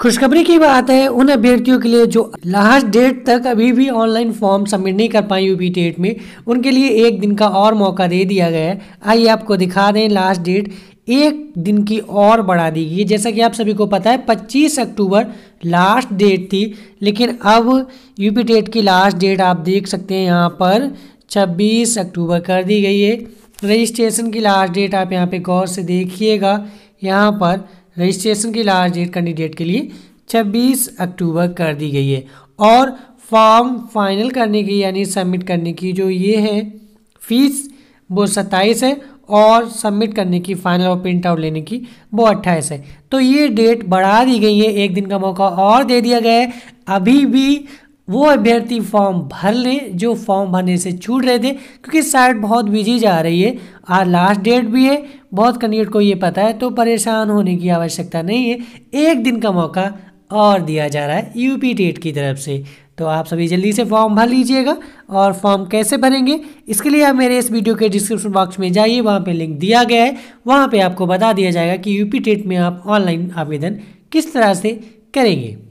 खुशखबरी की बात है उन अभ्यर्थियों के लिए जो लास्ट डेट तक अभी भी ऑनलाइन फॉर्म सबमिट नहीं कर पाए यू पी में उनके लिए एक दिन का और मौका दे दिया गया है आइए आपको दिखा दें लास्ट डेट एक दिन की और बढ़ा दी गई जैसा कि आप सभी को पता है 25 अक्टूबर लास्ट डेट थी लेकिन अब यूपी डेट की लास्ट डेट आप देख सकते हैं यहाँ पर छब्बीस अक्टूबर कर दी गई है रजिस्ट्रेशन की लास्ट डेट आप यहाँ पर गौर से देखिएगा यहाँ पर रजिस्ट्रेशन की लास्ट डेट कैंडिडेट के लिए 26 अक्टूबर कर दी गई है और फॉर्म फाइनल करने की यानी सबमिट करने की जो ये है फीस वो सत्ताईस है और सबमिट करने की फाइनल और प्रिंट आउट लेने की वो अट्ठाईस है तो ये डेट बढ़ा दी गई है एक दिन का मौका और दे दिया गया है अभी भी वो अभ्यर्थी फॉर्म भर लें जो फॉर्म भरने से छूट रहे थे क्योंकि साइट बहुत बिजी जा रही है आज लास्ट डेट भी है बहुत कैंडिडेट को ये पता है तो परेशान होने की आवश्यकता नहीं है एक दिन का मौका और दिया जा रहा है यूपी टेट की तरफ से तो आप सभी जल्दी से फॉर्म भर लीजिएगा और फॉर्म कैसे भरेंगे इसके लिए आप मेरे इस वीडियो के डिस्क्रिप्शन बॉक्स में जाइए वहाँ पे लिंक दिया गया है वहाँ पे आपको बता दिया जाएगा कि यूपी टेट में आप ऑनलाइन आवेदन किस तरह से करेंगे